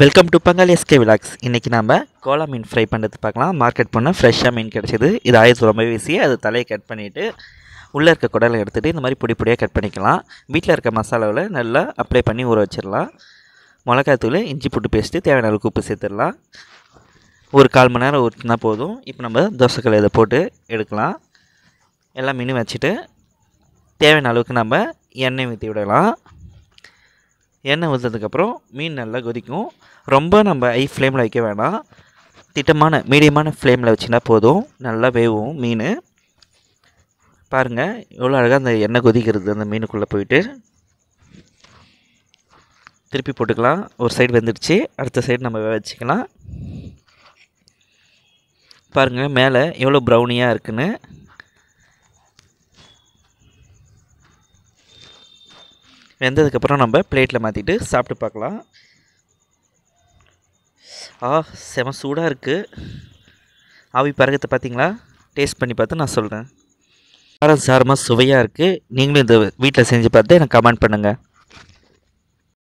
welcome to Pangali SK vlogs இன்றைக்கி நம்ம Cola மீன் fry பண்ணுறது பார்க்கலாம் மார்க்கெட் போனால் ஃப்ரெஷ்ஷாக மீன் கிடச்சிது இது ஆயுதம் ரொம்ப வீசி அது தலையை கட் பண்ணிவிட்டு உள்ளே இருக்க குடலை எடுத்துகிட்டு இந்த மாதிரி பொடி பொடியாக கட் பண்ணிக்கலாம் வீட்டில் இருக்க மசாலாவில் நல்லா அப்ளை பண்ணி ஊற வச்சிடலாம் மிளகாத்தூள் இஞ்சி புட்டு பேஸ்ட்டு தேவையான அளவுக்கு உப்பு சேர்த்துடலாம் ஒரு கால் மணி நேரம் ஊற்றினா போதும் இப்போ நம்ம தோசைக்கல் இதை போட்டு எடுக்கலாம் எல்லா மீனும் வச்சுட்டு தேவையான அளவுக்கு நம்ம எண்ணெய் ஊற்றி விடலாம் எண்ணெய் வந்ததுக்கப்புறம் மீன் நல்லா கொதிக்கும் ரொம்ப நம்ம ஐ ஃப்ளேமில் வைக்க வேணாம் திட்டமான மீடியமான ஃப்ளேமில் வச்சுன்னா போதும் நல்லா வேவும் மீன் பாருங்கள் எவ்வளோ அழகாக அந்த எண்ணெய் கொதிக்கிறது அந்த மீனுக்குள்ளே போயிட்டு திருப்பி போட்டுக்கலாம் ஒரு சைடு வெந்துடுச்சு அடுத்த சைடு நம்ம வச்சுக்கலாம் பாருங்கள் மேலே எவ்வளோ ப்ரௌனியாக இருக்குன்னு வெந்ததுக்கப்புறம் நம்ம பிளேட்டில் மாற்றிட்டு சாப்பிட்டு பார்க்கலாம் ஆ செம சூடாக இருக்குது ஆவி பறகத்தை பார்த்தீங்களா டேஸ்ட் பண்ணி பார்த்து நான் சொல்கிறேன் காரம் சாரமாக சுவையாக இருக்குது நீங்களும் இந்த வீட்டில் செஞ்சு பார்த்து எனக்கு கமெண்ட் பண்ணுங்கள்